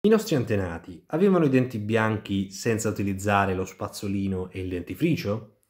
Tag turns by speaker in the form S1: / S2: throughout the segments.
S1: I nostri antenati avevano i denti bianchi senza utilizzare lo spazzolino e il dentifricio?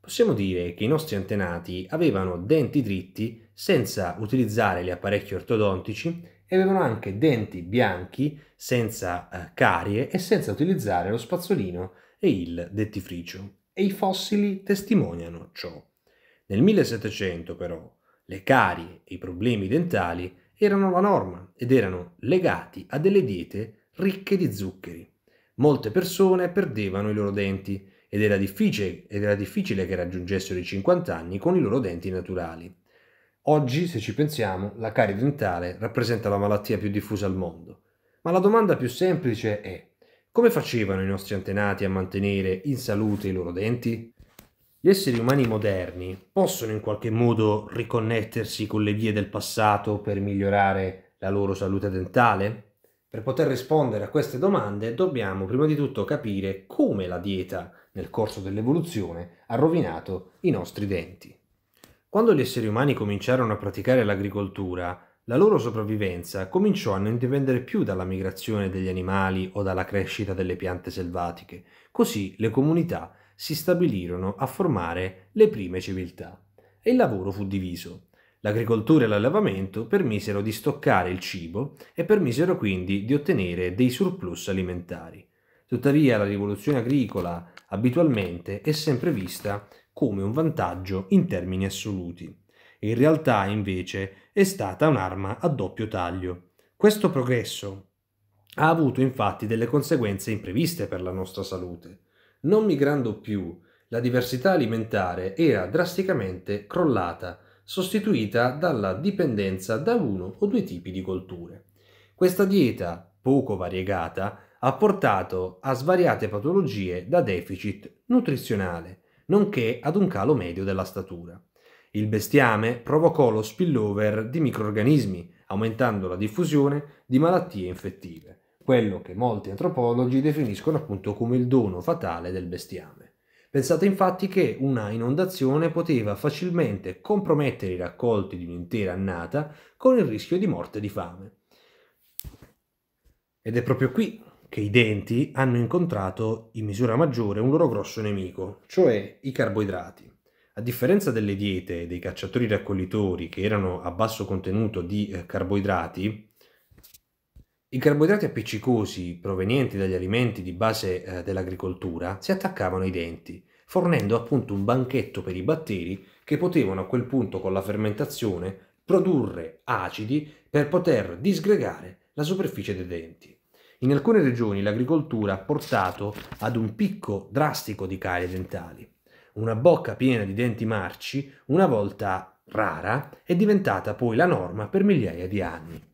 S1: Possiamo dire che i nostri antenati avevano denti dritti senza utilizzare gli apparecchi ortodontici e avevano anche denti bianchi senza eh, carie e senza utilizzare lo spazzolino e il dentifricio. E i fossili testimoniano ciò. Nel 1700 però le carie e i problemi dentali erano la norma ed erano legati a delle diete ricche di zuccheri. Molte persone perdevano i loro denti ed era difficile, ed era difficile che raggiungessero i 50 anni con i loro denti naturali. Oggi, se ci pensiamo, la carie dentale rappresenta la malattia più diffusa al mondo. Ma la domanda più semplice è come facevano i nostri antenati a mantenere in salute i loro denti? Gli esseri umani moderni possono in qualche modo riconnettersi con le vie del passato per migliorare la loro salute dentale? Per poter rispondere a queste domande dobbiamo prima di tutto capire come la dieta nel corso dell'evoluzione ha rovinato i nostri denti. Quando gli esseri umani cominciarono a praticare l'agricoltura, la loro sopravvivenza cominciò a non dipendere più dalla migrazione degli animali o dalla crescita delle piante selvatiche. Così le comunità si stabilirono a formare le prime civiltà e il lavoro fu diviso. L'agricoltura e l'allevamento permisero di stoccare il cibo e permisero quindi di ottenere dei surplus alimentari. Tuttavia la rivoluzione agricola abitualmente è sempre vista come un vantaggio in termini assoluti. In realtà invece è stata un'arma a doppio taglio. Questo progresso ha avuto infatti delle conseguenze impreviste per la nostra salute non migrando più, la diversità alimentare era drasticamente crollata, sostituita dalla dipendenza da uno o due tipi di colture. Questa dieta, poco variegata, ha portato a svariate patologie da deficit nutrizionale, nonché ad un calo medio della statura. Il bestiame provocò lo spillover di microrganismi, aumentando la diffusione di malattie infettive quello che molti antropologi definiscono appunto come il dono fatale del bestiame. Pensate infatti che una inondazione poteva facilmente compromettere i raccolti di un'intera annata con il rischio di morte di fame. Ed è proprio qui che i denti hanno incontrato in misura maggiore un loro grosso nemico, cioè i carboidrati. A differenza delle diete dei cacciatori raccoglitori che erano a basso contenuto di eh, carboidrati, i carboidrati appiccicosi provenienti dagli alimenti di base eh, dell'agricoltura si attaccavano ai denti, fornendo appunto un banchetto per i batteri che potevano a quel punto con la fermentazione produrre acidi per poter disgregare la superficie dei denti. In alcune regioni l'agricoltura ha portato ad un picco drastico di carie dentali. Una bocca piena di denti marci, una volta rara, è diventata poi la norma per migliaia di anni.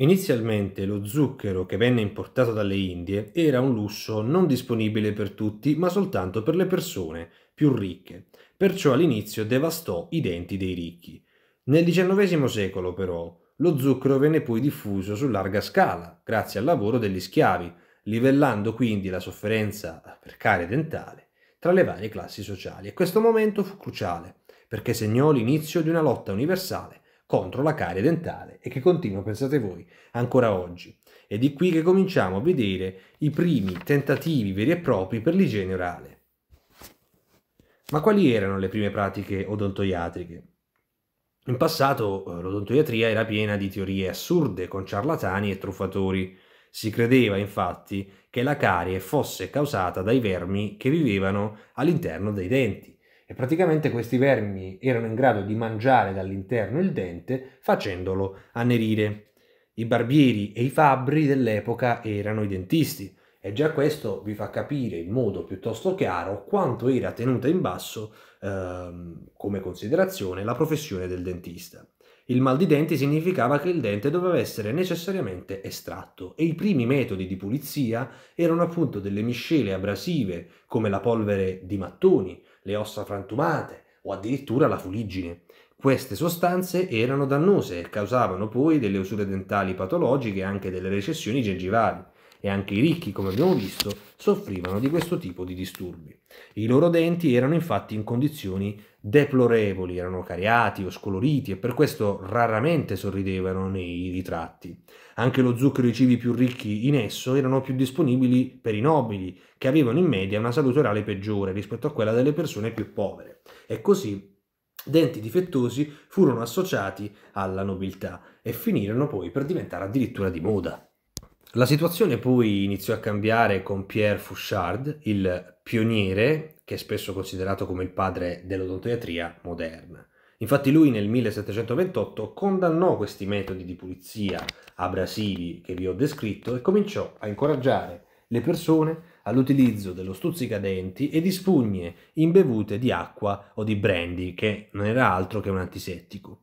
S1: Inizialmente lo zucchero che venne importato dalle Indie era un lusso non disponibile per tutti ma soltanto per le persone più ricche, perciò all'inizio devastò i denti dei ricchi. Nel XIX secolo però lo zucchero venne poi diffuso su larga scala grazie al lavoro degli schiavi, livellando quindi la sofferenza per carie dentale tra le varie classi sociali e questo momento fu cruciale perché segnò l'inizio di una lotta universale contro la carie dentale e che continua, pensate voi, ancora oggi. È di qui che cominciamo a vedere i primi tentativi veri e propri per l'igiene orale. Ma quali erano le prime pratiche odontoiatriche? In passato eh, l'odontoiatria era piena di teorie assurde con ciarlatani e truffatori. Si credeva infatti che la carie fosse causata dai vermi che vivevano all'interno dei denti e praticamente questi vermi erano in grado di mangiare dall'interno il dente facendolo annerire. I barbieri e i fabbri dell'epoca erano i dentisti e già questo vi fa capire in modo piuttosto chiaro quanto era tenuta in basso ehm, come considerazione la professione del dentista. Il mal di denti significava che il dente doveva essere necessariamente estratto e i primi metodi di pulizia erano appunto delle miscele abrasive come la polvere di mattoni le ossa frantumate o addirittura la fuligine. Queste sostanze erano dannose e causavano poi delle usure dentali patologiche e anche delle recessioni gengivali e anche i ricchi, come abbiamo visto, soffrivano di questo tipo di disturbi. I loro denti erano infatti in condizioni deplorevoli, erano cariati o scoloriti e per questo raramente sorridevano nei ritratti. Anche lo zucchero e i cibi più ricchi in esso erano più disponibili per i nobili, che avevano in media una salute orale peggiore rispetto a quella delle persone più povere. E così denti difettosi furono associati alla nobiltà e finirono poi per diventare addirittura di moda. La situazione poi iniziò a cambiare con Pierre Fouchard, il pioniere, che è spesso considerato come il padre dell'odontoiatria moderna. Infatti lui nel 1728 condannò questi metodi di pulizia abrasivi che vi ho descritto e cominciò a incoraggiare le persone all'utilizzo dello stuzzicadenti e di spugne imbevute di acqua o di brandy, che non era altro che un antisettico.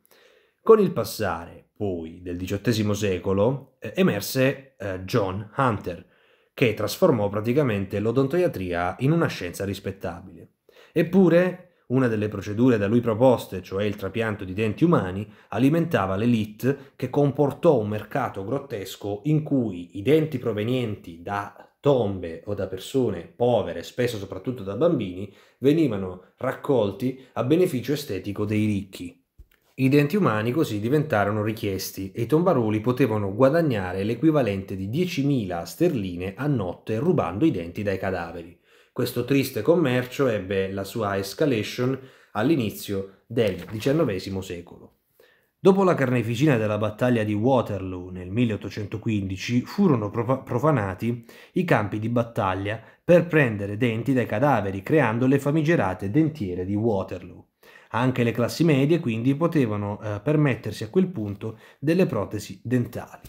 S1: Con il passare poi del XVIII secolo eh, emerse eh, John Hunter, che trasformò praticamente l'odontoiatria in una scienza rispettabile. Eppure, una delle procedure da lui proposte, cioè il trapianto di denti umani, alimentava l'elite che comportò un mercato grottesco in cui i denti provenienti da tombe o da persone povere, spesso soprattutto da bambini, venivano raccolti a beneficio estetico dei ricchi. I denti umani così diventarono richiesti e i tombaroli potevano guadagnare l'equivalente di 10.000 sterline a notte rubando i denti dai cadaveri. Questo triste commercio ebbe la sua escalation all'inizio del XIX secolo. Dopo la carneficina della battaglia di Waterloo nel 1815 furono profanati i campi di battaglia per prendere denti dai cadaveri creando le famigerate dentiere di Waterloo anche le classi medie quindi potevano eh, permettersi a quel punto delle protesi dentali.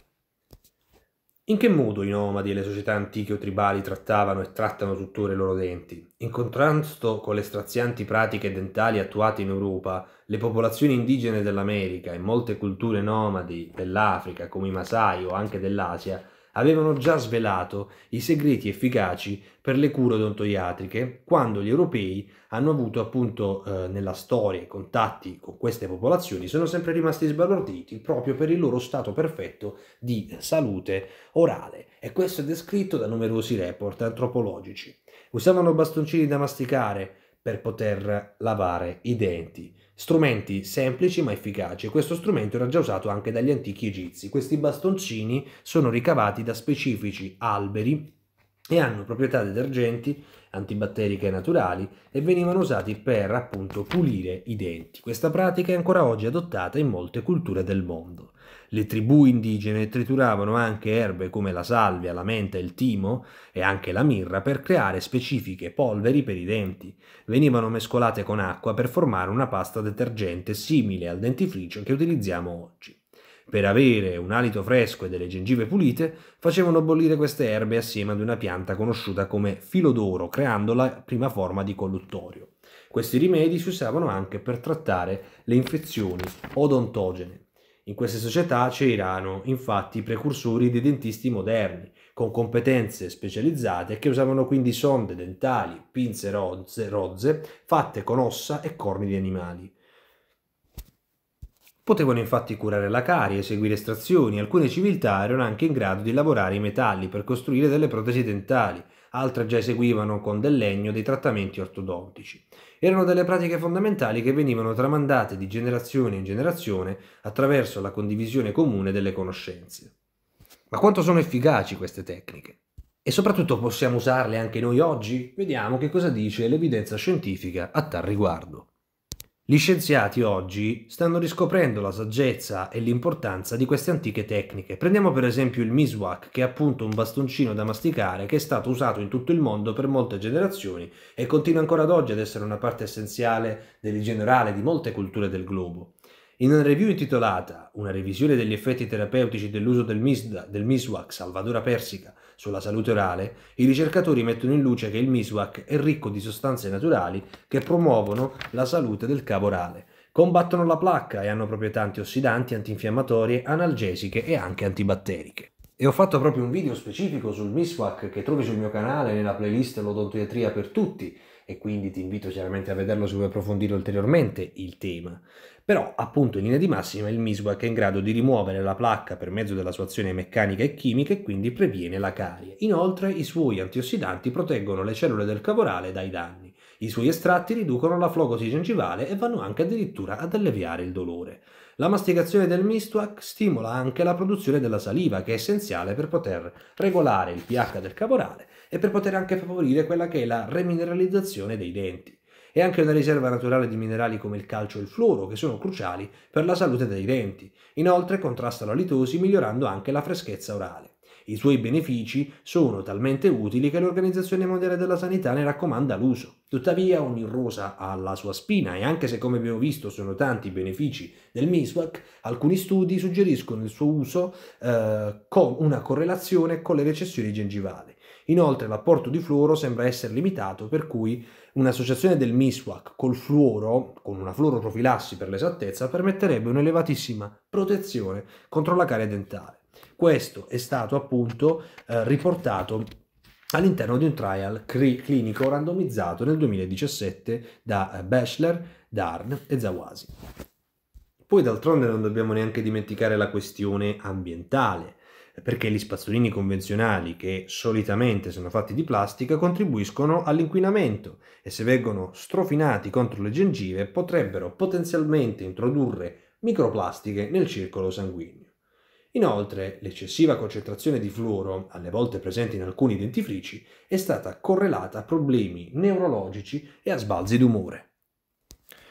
S1: In che modo i nomadi e le società antiche o tribali trattavano e trattano tuttora i loro denti? In contrasto con le strazianti pratiche dentali attuate in Europa, le popolazioni indigene dell'America e molte culture nomadi dell'Africa, come i Masai o anche dell'Asia, avevano già svelato i segreti efficaci per le cure odontoiatriche quando gli europei hanno avuto appunto eh, nella storia i contatti con queste popolazioni sono sempre rimasti sbalorditi proprio per il loro stato perfetto di salute orale e questo è descritto da numerosi report antropologici. Usavano bastoncini da masticare, per poter lavare i denti. Strumenti semplici ma efficaci. Questo strumento era già usato anche dagli antichi egizi. Questi bastoncini sono ricavati da specifici alberi e hanno proprietà detergenti, antibatteriche naturali e venivano usati per appunto pulire i denti. Questa pratica è ancora oggi adottata in molte culture del mondo. Le tribù indigene trituravano anche erbe come la salvia, la menta, il timo e anche la mirra per creare specifiche polveri per i denti. Venivano mescolate con acqua per formare una pasta detergente simile al dentifricio che utilizziamo oggi. Per avere un alito fresco e delle gengive pulite, facevano bollire queste erbe assieme ad una pianta conosciuta come filodoro, creando la prima forma di colluttorio. Questi rimedi si usavano anche per trattare le infezioni odontogene. In queste società c'erano infatti i precursori dei dentisti moderni, con competenze specializzate che usavano quindi sonde dentali, pinze rozze, rozze fatte con ossa e corni di animali. Potevano infatti curare la carie, eseguire estrazioni, alcune civiltà erano anche in grado di lavorare i metalli per costruire delle protesi dentali, altre già eseguivano con del legno dei trattamenti ortodontici. Erano delle pratiche fondamentali che venivano tramandate di generazione in generazione attraverso la condivisione comune delle conoscenze. Ma quanto sono efficaci queste tecniche? E soprattutto possiamo usarle anche noi oggi? Vediamo che cosa dice l'evidenza scientifica a tal riguardo. Gli scienziati oggi stanno riscoprendo la saggezza e l'importanza di queste antiche tecniche. Prendiamo per esempio il miswak, che è appunto un bastoncino da masticare che è stato usato in tutto il mondo per molte generazioni e continua ancora ad oggi ad essere una parte essenziale dell'igenerale di molte culture del globo. In una review intitolata Una revisione degli effetti terapeutici dell'uso del, misda, del miswak Salvadora Persica sulla salute orale, i ricercatori mettono in luce che il miswak è ricco di sostanze naturali che promuovono la salute del cavo orale, combattono la placca e hanno proprietà antiossidanti, antinfiammatorie, analgesiche e anche antibatteriche. E ho fatto proprio un video specifico sul miswak che trovi sul mio canale nella playlist L'odontoiatria per tutti e quindi ti invito chiaramente a vederlo se vuoi approfondire ulteriormente il tema però appunto in linea di massima il miswak è in grado di rimuovere la placca per mezzo della sua azione meccanica e chimica e quindi previene la carie. Inoltre i suoi antiossidanti proteggono le cellule del caporale dai danni. I suoi estratti riducono la flocosi gengivale e vanno anche addirittura ad alleviare il dolore. La masticazione del mistwak stimola anche la produzione della saliva, che è essenziale per poter regolare il pH del caporale e per poter anche favorire quella che è la remineralizzazione dei denti e anche una riserva naturale di minerali come il calcio e il fluoro, che sono cruciali per la salute dei denti. Inoltre contrasta la litosi migliorando anche la freschezza orale. I suoi benefici sono talmente utili che l'Organizzazione Mondiale della Sanità ne raccomanda l'uso. Tuttavia ogni rosa ha la sua spina e anche se come abbiamo visto sono tanti i benefici del miswak, alcuni studi suggeriscono il suo uso eh, con una correlazione con le recessioni gengivali. Inoltre l'apporto di fluoro sembra essere limitato, per cui un'associazione del MISWAC col fluoro, con una fluoroprofilassi per l'esattezza, permetterebbe un'elevatissima protezione contro la carie dentale. Questo è stato appunto eh, riportato all'interno di un trial clinico randomizzato nel 2017 da eh, Bachelor, Darn e Zawasi. Poi d'altronde non dobbiamo neanche dimenticare la questione ambientale perché gli spazzolini convenzionali, che solitamente sono fatti di plastica, contribuiscono all'inquinamento e se vengono strofinati contro le gengive potrebbero potenzialmente introdurre microplastiche nel circolo sanguigno. Inoltre, l'eccessiva concentrazione di fluoro, alle volte presente in alcuni dentifrici, è stata correlata a problemi neurologici e a sbalzi d'umore.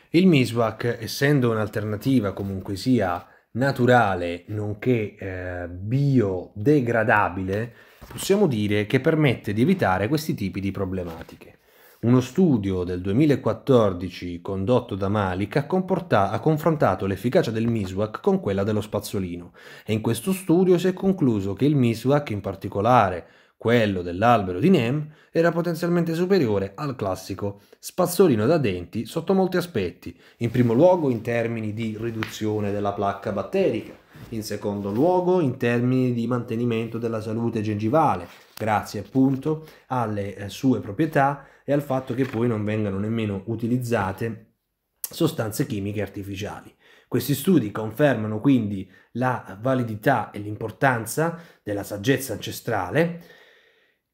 S1: Il miswak, essendo un'alternativa comunque sia naturale nonché eh, biodegradabile, possiamo dire che permette di evitare questi tipi di problematiche. Uno studio del 2014 condotto da Malik ha, confrontato l'efficacia del miswak con quella dello spazzolino e in questo studio si è concluso che il miswak in particolare quello dell'albero di Nem, era potenzialmente superiore al classico spazzolino da denti sotto molti aspetti, in primo luogo in termini di riduzione della placca batterica, in secondo luogo in termini di mantenimento della salute gengivale, grazie appunto alle eh, sue proprietà e al fatto che poi non vengano nemmeno utilizzate sostanze chimiche artificiali. Questi studi confermano quindi la validità e l'importanza della saggezza ancestrale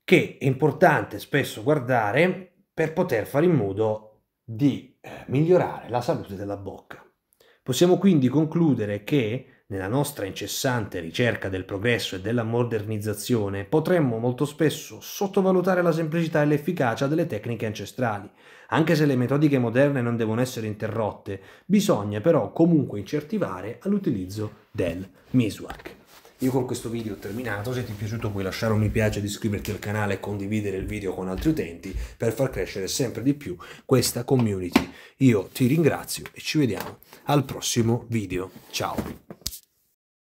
S1: che è importante spesso guardare per poter fare in modo di eh, migliorare la salute della bocca. Possiamo quindi concludere che nella nostra incessante ricerca del progresso e della modernizzazione potremmo molto spesso sottovalutare la semplicità e l'efficacia delle tecniche ancestrali. Anche se le metodiche moderne non devono essere interrotte, bisogna però comunque incertivare all'utilizzo del miswak. Io con questo video ho terminato, se ti è piaciuto puoi lasciare un mi piace, iscriverti al canale e condividere il video con altri utenti per far crescere sempre di più questa community. Io ti ringrazio e ci vediamo al prossimo video. Ciao!